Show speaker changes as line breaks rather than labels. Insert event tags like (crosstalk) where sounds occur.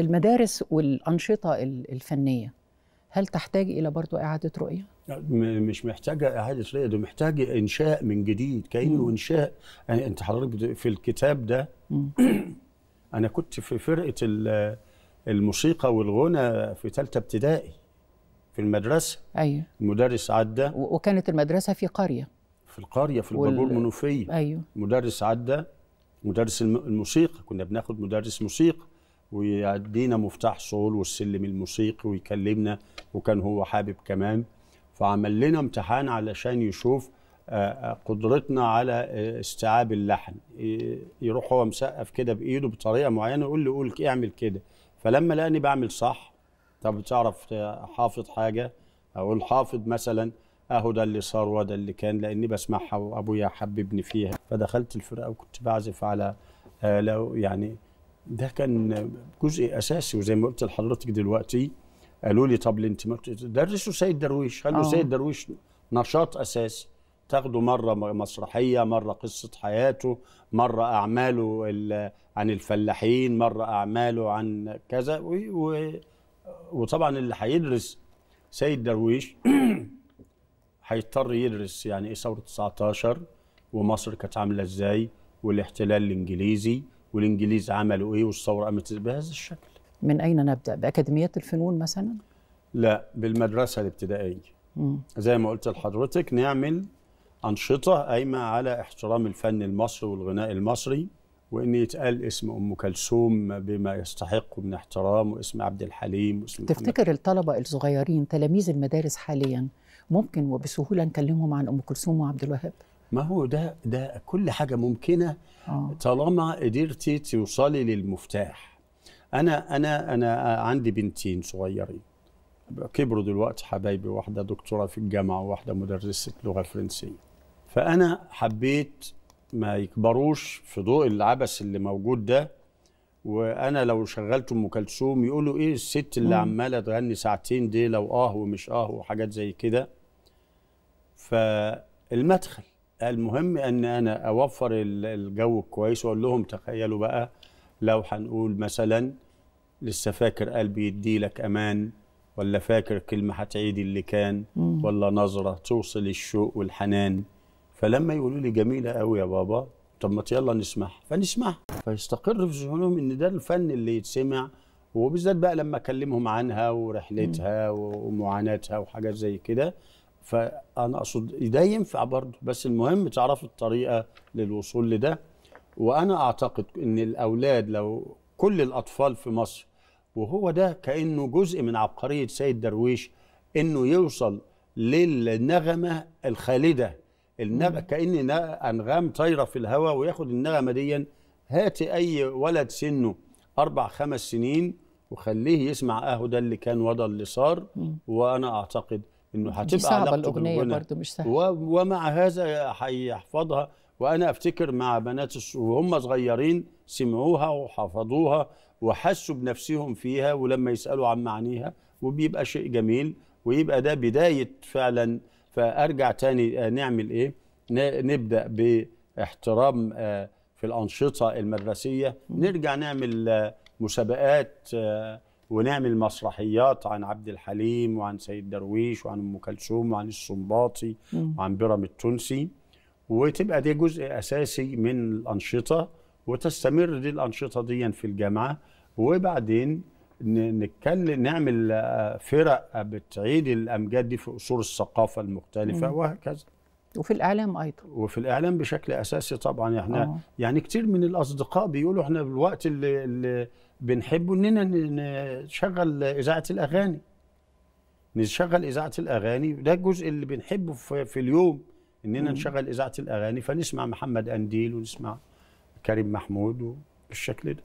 المدارس والأنشطة الفنية هل تحتاج إلى برضو إعادة رؤية؟ مش محتاجة إعادة رؤية ده محتاجة إنشاء من جديد كأنه إنشاء يعني أنت حضرتك في الكتاب ده (clears throat) أنا كنت في فرقة الموسيقى والغنى في ثالثة ابتدائي في المدرسة أيوة المدرس عدى وكانت المدرسة في قرية في القرية في البابور المنوفية أيوة مدرس عدى مدرس الموسيقى كنا بناخد مدرس موسيقى ويدينا مفتاح صول والسلم الموسيقي ويكلمنا وكان هو حابب كمان فعمل لنا امتحان علشان يشوف آه، آه، قدرتنا على آه، استيعاب اللحن يروح هو مسقف كده بايده بطريقه معينه يقول لي قول اعمل كده فلما لقاني بعمل صح طب بتعرف حافظ حاجه اقول حافظ مثلا اهو ده اللي صار وده اللي كان لاني بسمعها وابويا حببني فيها فدخلت الفرقه وكنت بعزف على لو يعني ده كان جزء اساسي وزي ما قلت لحضرتك دلوقتي قالوا لي طب ما درسوا سيد درويش خلوا آه. سيد درويش نشاط اساسي تاخده مره مسرحيه مره قصه حياته مره اعماله عن الفلاحين مره اعماله عن كذا و... وطبعا اللي هيدرس سيد درويش (clears throat) هيضطر يدرس يعني ايه ثوره 19 ومصر كانت عامله ازاي والاحتلال الانجليزي والانجليز عملوا ايه والثوره قامت بهذا الشكل من اين نبدا باكاديميات الفنون مثلا لا بالمدرسه الابتدائيه زي ما قلت لحضرتك نعمل انشطه قايمه على احترام الفن المصري والغناء المصري وان يتقال اسم ام كلثوم بما يستحق من احترام واسم عبد الحليم واسم تفتكر الطلبه الصغيرين تلاميذ المدارس حاليا ممكن وبسهوله نكلمهم عن ام كلثوم وعبد الوهاب ما هو ده ده كل حاجه ممكنه آه. طالما قدرتي توصلي للمفتاح انا انا انا عندي بنتين صغيرين كبروا دلوقتي حبايبي واحده دكتوره في الجامعه وواحده مدرسه لغه فرنسيه فانا حبيت ما يكبروش في ضوء العبث اللي موجود ده وانا لو شغلت ام كلثوم يقولوا ايه الست اللي آه. عماله تغني ساعتين دي لو اه ومش اه وحاجات زي كده فالمدخل المهم ان انا اوفر الجو كويس واقول لهم تخيلوا بقى لو هنقول مثلا لسه فاكر قلبي يديلك امان ولا فاكر كلمه هتعيد اللي كان ولا نظره توصل الشوق والحنان فلما يقولوا لي جميله قوي يا بابا طب ما يلا نسمعها فنسمعها فيستقر في ذهنهم ان ده الفن اللي يتسمع وبالذات بقى لما اكلمهم عنها ورحلتها ومعاناتها وحاجات زي كده فانا اقصد ده ينفع برضه بس المهم تعرفوا الطريقه للوصول لده وانا اعتقد ان الاولاد لو كل الاطفال في مصر وهو ده كانه جزء من عبقريه سيد درويش انه يوصل للنغمه الخالده النغمة كان انغام طايره في الهواء وياخد النغمه دي هات اي ولد سنه اربع خمس سنين وخليه يسمع اهو ده اللي كان وضع اللي صار وانا اعتقد انه هتبقى صعبه الاغنيه برضو مش سهله ومع هذا هيحفظها وانا افتكر مع بنات وهم صغيرين سمعوها وحفظوها وحسوا بنفسهم فيها ولما يسالوا عن معانيها وبيبقى شيء جميل ويبقى ده بدايه فعلا فارجع تاني آه، نعمل ايه نبدا باحترام آه، في الانشطه المدرسيه نرجع نعمل آه، مسابقات ونعمل مسرحيات عن عبد الحليم وعن سيد درويش وعن ام كلثوم وعن السنباطي وعن بيرم التونسي وتبقى دي جزء اساسي من الانشطه وتستمر دي الانشطه دي في الجامعه وبعدين نتكلم نعمل آه، فرق بتعيد الامجاد دي في اصول الثقافه المختلفه وهكذا وفي الاعلام ايضا وفي الاعلام بشكل اساسي طبعا احنا أوه. يعني كتير من الاصدقاء بيقولوا احنا الوقت اللي, اللي بنحبه اننا نشغل اذاعه الاغاني نشغل اذاعه الاغاني ده الجزء اللي بنحبه في, في اليوم اننا مم. نشغل اذاعه الاغاني فنسمع محمد انديل ونسمع كريم محمود بالشكل ده